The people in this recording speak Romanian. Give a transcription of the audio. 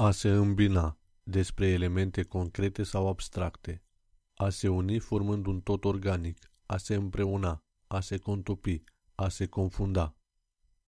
A se îmbina despre elemente concrete sau abstracte. A se uni formând un tot organic. A se împreuna. A se contopi. A se confunda.